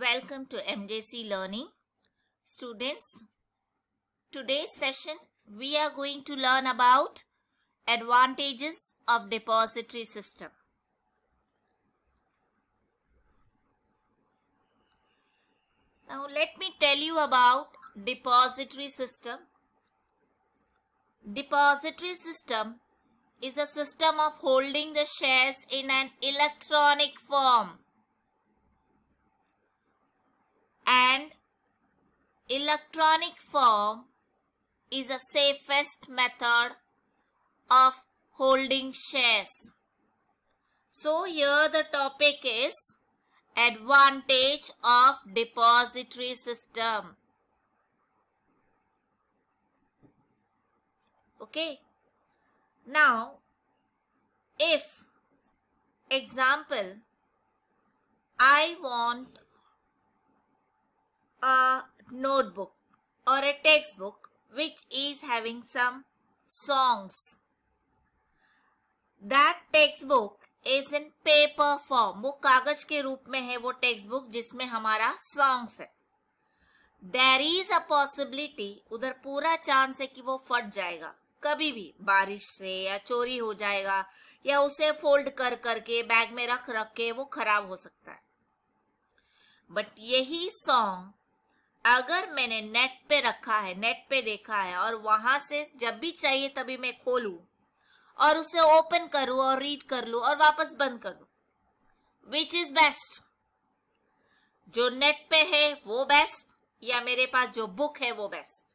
Welcome to MJC Learning. Students, today's session we are going to learn about advantages of depository system. Now let me tell you about depository system. Depository system is a system of holding the shares in an electronic form and electronic form is the safest method of holding shares. So here the topic is advantage of depository system. Okay. Now, if example, I want a notebook or a textbook which is having some songs. That textbook is in paper form. वो कागज के रूप में है वो text book जिसमें हमारा songs है देर इज अ पॉसिबिलिटी उधर पूरा चांस है कि वो फट जाएगा कभी भी बारिश से या चोरी हो जाएगा या उसे फोल्ड कर करके बैग में रख रख के वो खराब हो सकता है बट यही सॉन्ग अगर मैंने नेट पे रखा है नेट पे देखा है और वहां से जब भी चाहिए तभी मैं खोलू और उसे ओपन करूं और रीड कर लू और वापस बंद कर दू विच इज बेस्ट जो नेट पे है वो बेस्ट या मेरे पास जो बुक है वो बेस्ट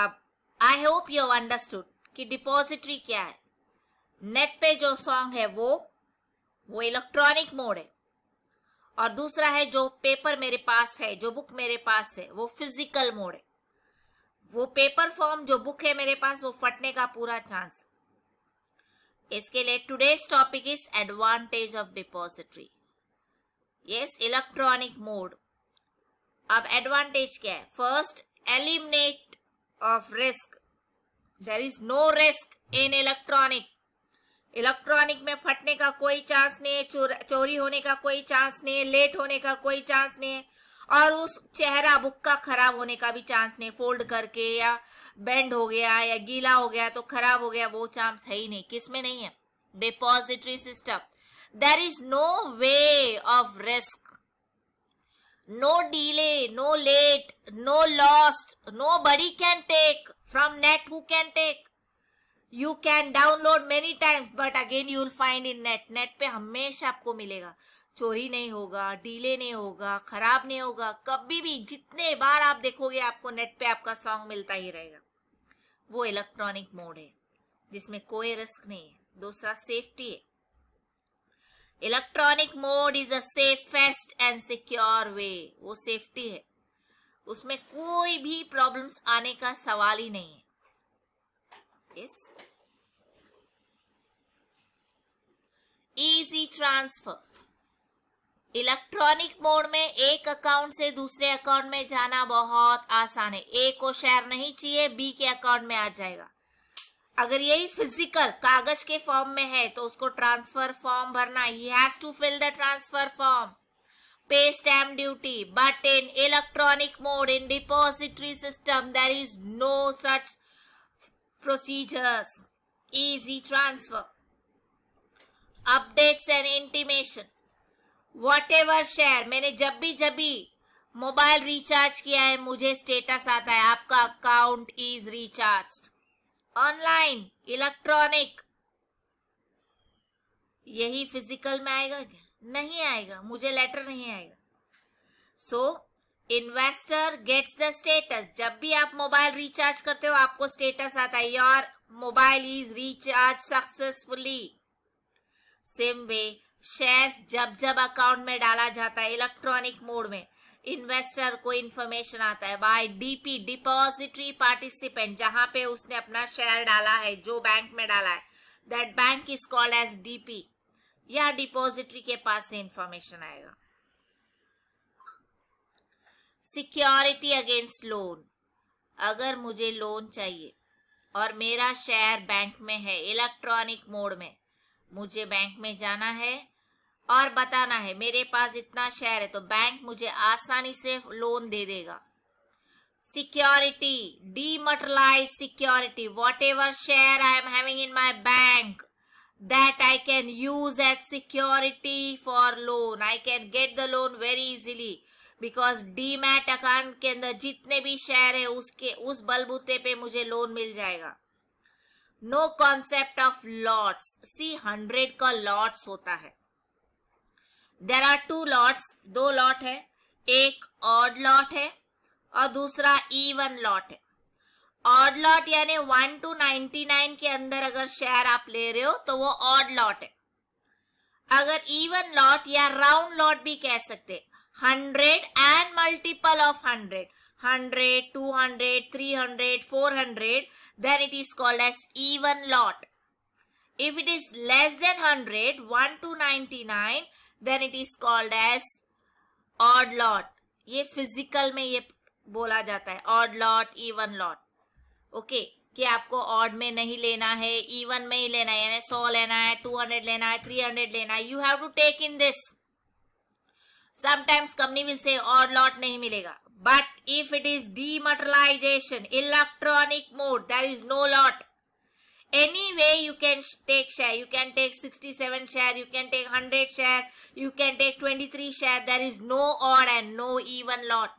अब आई होप यू अंडरस्टूड कि डिपॉजिटरी क्या है नेट पे जो सॉन्ग है वो वो इलेक्ट्रॉनिक मोड है और दूसरा है जो पेपर मेरे पास है जो बुक मेरे पास है वो फिजिकल मोड है वो पेपर फॉर्म जो बुक है मेरे पास वो फटने का पूरा चांस इसके लिए today's topic is advantage of depository yes electronic mode अब एडवांटेज क्या है first eliminate of risk there is no risk in electronic electronic में फटने का कोई चांस नहीं है चोरी होने का कोई चांस नहीं है लेट होने का कोई चांस नहीं है और उस चेहरा बुक का खराब होने का भी चांस नहीं फोल्ड करके या बेंड हो गया या गीला हो गया तो खराब हो गया वो चांस है ही नहीं किसमें नहीं है depository system there is no way of risk no delay no late no lost nobody can take from net who can take you can download many times but again you will find in net net पे हमेशा आपको मिलेगा चोरी नहीं होगा delay नहीं होगा खराब नहीं होगा कभी भी जितने बार आप देखोगे आपको नेट पे आपका सॉन्ग मिलता ही रहेगा वो इलेक्ट्रॉनिक मोड है जिसमें कोई रिस्क नहीं है दूसरा सेफ्टी है electronic mode is a safest and secure way वो सेफ्टी है उसमें कोई भी प्रॉब्लम्स आने का सवाल ही नहीं है is easy transfer electronic mode में एक अकाउंट से दूसरे अकाउंट में जाना बहुत आसान है ए को शेयर नहीं चाहिए बी के अकाउंट में आ जाएगा अगर यही फिजिकल कागज के फॉर्म में है तो उसको ट्रांसफर फॉर्म भरना ही has to fill the transfer form pay stamp duty but in electronic mode in depository system there is no such procedures, easy transfer, updates and intimation, whatever share. मैंने जब भी जब भी मोबाइल रिचार्ज किया है मुझे स्टेटस आता है आपका account is recharge online electronic यही फिजिकल में आएगा क्या नहीं आएगा मुझे लेटर नहीं आएगा so so, investor gets the status जब भी आप मोबाइल रिचार्ज करते हो आपको स्टेटस आता है your mobile is recharge successfully same way share जब जब अकाउंट में डाला जाता है इलेक्ट्रॉनिक मोड में इन्वेस्टर को इन्फॉर्मेशन आता है बाय डीपी डिपॉजिटरी पार्टिसिपेंट जहां पे उसने अपना शेयर डाला है जो बैंक में डाला है that bank is called as DP या डिपॉजिटरी के पास से इन्फॉर्मेशन आएगा सिक्योरिटी अगेंस्ट लोन अगर मुझे लोन चाहिए और मेरा शेयर बैंक में है इलेक्ट्रॉनिक मोड में मुझे बैंक में जाना है और बताना है मेरे पास इतना शेयर है तो बैंक मुझे आसानी से लोन दे देगा security dematerialise security whatever share I am having in my bank that I can use as security for loan I can get the loan very easily because demat account के अंदर जितने भी share है उसके उस बलबूते पे मुझे लोन मिल जाएगा no concept of lots see hundred का लॉट्स होता है देर आर टू लॉट्स दो लॉट है एक ऑड लॉट है और दूसरा वन लॉट है ऑड लॉट यानी वन टू नाइनटी नाइन के अंदर अगर शेयर आप ले रहे हो तो वो ऑड लॉट है अगर इवन लॉट या राउंड लॉट भी कह सकते hundred and multiple of hundred hundred two hundred three hundred four hundred then it is called as even lot if it is less than hundred one two ninety nine then it is called as odd lot ये physical में ये बोला जाता है odd lot even lot okay कि आपको odd में नहीं लेना है इवन में ही लेना है यानी सौ लेना है टू हंड्रेड लेना है थ्री हंड्रेड लेना है you have to take in this Sometimes company will say or lot नहीं मिलेगा. But if it is dematerialization, electronic mode, there is no lot. Anyway, you can take share. You can take 67 share. You can take 100 share. You can take 23 share. There is no odd and no even lot.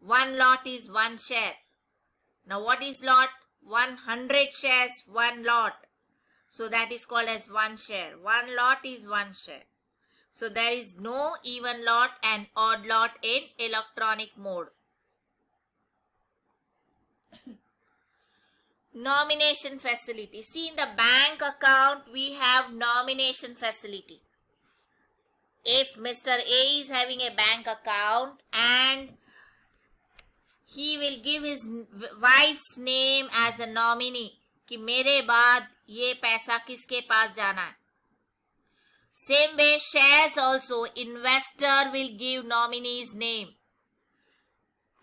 One lot is one share. Now what is lot? 100 shares, one lot. So that is called as one share. One lot is one share. So there is no even lot and odd lot in electronic mode. nomination facility. See in the bank account we have nomination facility. If Mr. A is having a bank account and he will give his wife's name as a nominee. कि मेरे बाद ये पैसा किसके पास जाना Same way shares also investor will give nominee's name.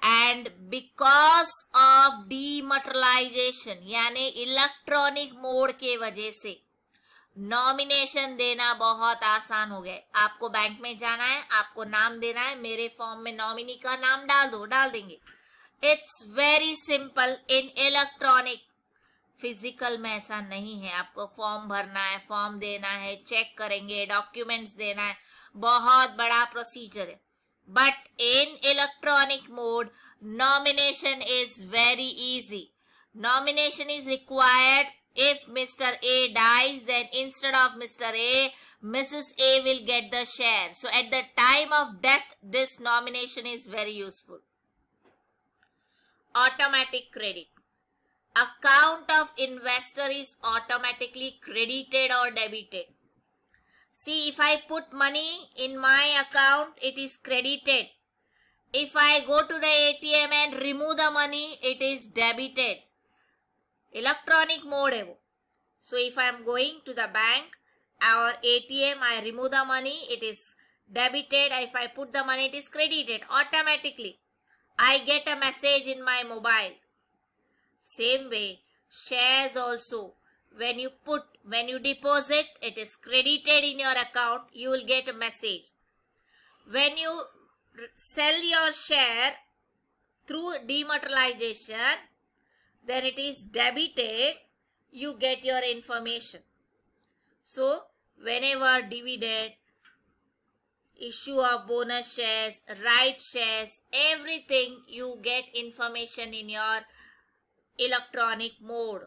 And because of dematerialization yani electronic mode ke wajah se nomination देना बहुत आसान हो गया आपको बैंक में जाना है आपको नाम देना है मेरे फॉर्म में नॉमिनी का नाम डाल दो डाल देंगे it's very simple in electronic physical में ऐसा नहीं है आपको फॉर्म भरना है फॉर्म देना है चेक करेंगे डॉक्यूमेंट्स देना है बहुत बड़ा प्रोसीजर है but in electronic mode nomination is very easy nomination is required if Mr A dies then instead of Mr A Mrs A will get the share so at the time of death this nomination is very useful automatic credit account of investor is automatically credited or debited. See, if I put money in my account, it is credited. If I go to the ATM and remove the money, it is debited. Electronic mode. So if I am going to the bank or ATM, I remove the money, it is debited. If I put the money, it is credited automatically. I get a message in my mobile same way, shares also. When you put, when you deposit, it is credited in your account, you will get a message. When you sell your share through dematerialization, then it is debited, you get your information. So, whenever dividend, issue of bonus shares, right shares, everything you get information in your electronic mode.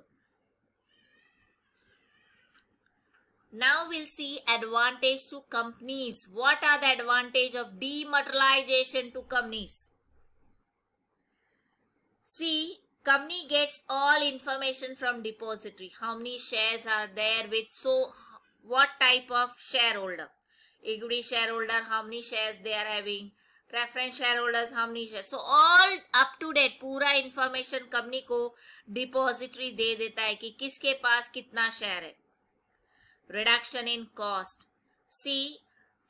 Now we'll see advantage to companies. What are the advantage of dematerialization to companies? See, company gets all information from depository. How many shares are there with so what type of shareholder? Equity shareholder, how many shares they are having? Preference share holders harmony share so all up to date पूरा information company को depository दे देता है कि किसके पास कितना share है reduction in cost see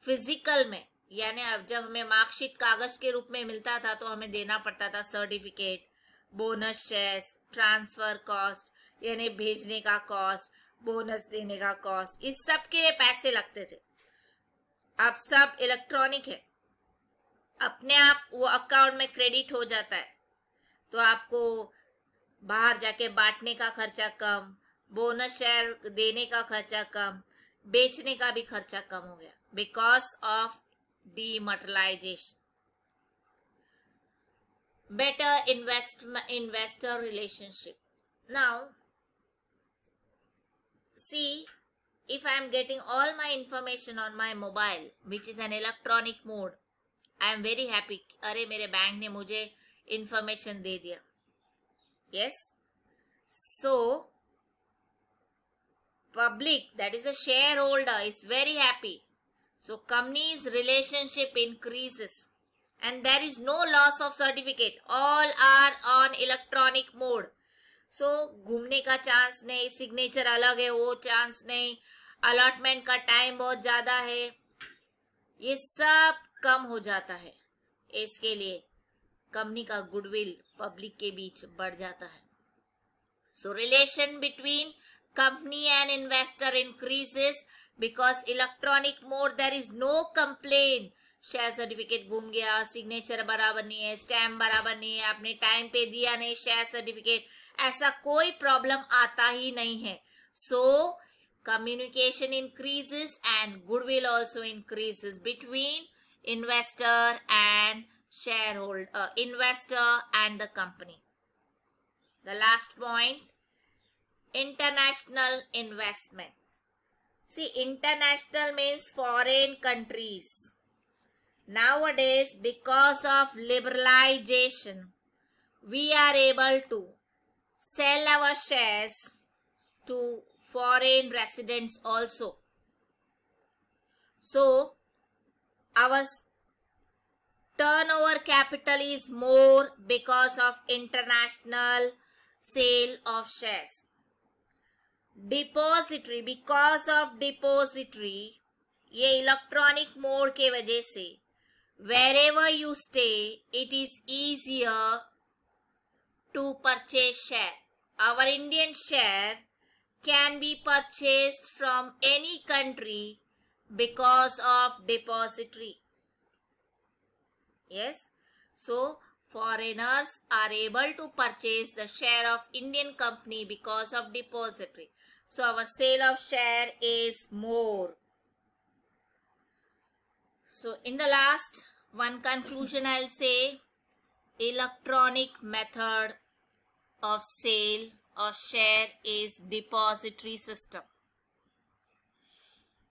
physical में यानी अब जब हमें मार्कशीट कागज के रूप में मिलता था तो हमें देना पड़ता था certificate bonus share transfer cost यानी भेजने का कॉस्ट बोनस देने का कॉस्ट इस सब के लिए पैसे लगते थे अब सब इलेक्ट्रॉनिक है अपने आप वो अकाउंट में क्रेडिट हो जाता है तो आपको बाहर जाके बांटने का खर्चा कम बोनस शेयर देने का खर्चा कम बेचने का भी खर्चा कम हो गया because of dematerialisation better invest investor relationship now see if I am getting all my information on my mobile which is an electronic mode I am very happy अरे मेरे बैंक ने मुझे इंफॉर्मेशन दे दिया yes so public that is a share holder is very happy so companies relationship increases and there is no loss of certificate all are on electronic mode so घूमने का chance नहीं signature अलग है वो chance नहीं allotment का time बहुत ज्यादा है ये सब कम हो जाता है इसके लिए कंपनी का गुडविल पब्लिक के बीच बढ़ जाता है so relation between company and investor increases because electronic mode there is no complain share certificate घूम गया सिग्नेचर बराबर नहीं है स्टैम्प बराबर नहीं है आपने टाइम पे दिया नहीं शेयर सर्टिफिकेट ऐसा कोई प्रॉब्लम आता ही नहीं है so communication increases and goodwill also increases between investor and shareholder, uh, investor and the company. The last point, international investment. See, international means foreign countries. Nowadays, because of liberalization, we are able to sell our shares to foreign residents also. So, our turnover capital is more because of international sale of shares. Depository, because of depository, ye electronic mode ke wajah se wherever you stay it is easier to purchase share our indian share can be purchased from any country because of depository. Yes. So, foreigners are able to purchase the share of Indian company because of depository. So, our sale of share is more. So, in the last one conclusion, I'll say electronic method of sale or share is depository system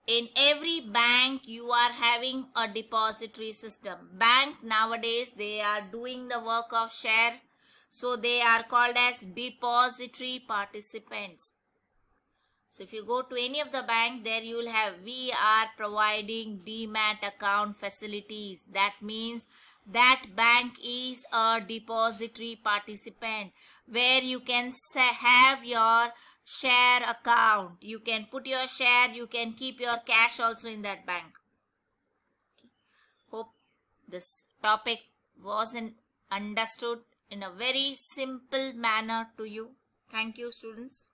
in every bank you are having a depository system bank nowadays they are doing the work of share so they are called as depository participants so if you go to any of the bank there you will have we are providing demat account facilities that means that bank is a depository participant where you can have your share account. You can put your share, you can keep your cash also in that bank. Okay. Hope this topic wasn't understood in a very simple manner to you. Thank you students.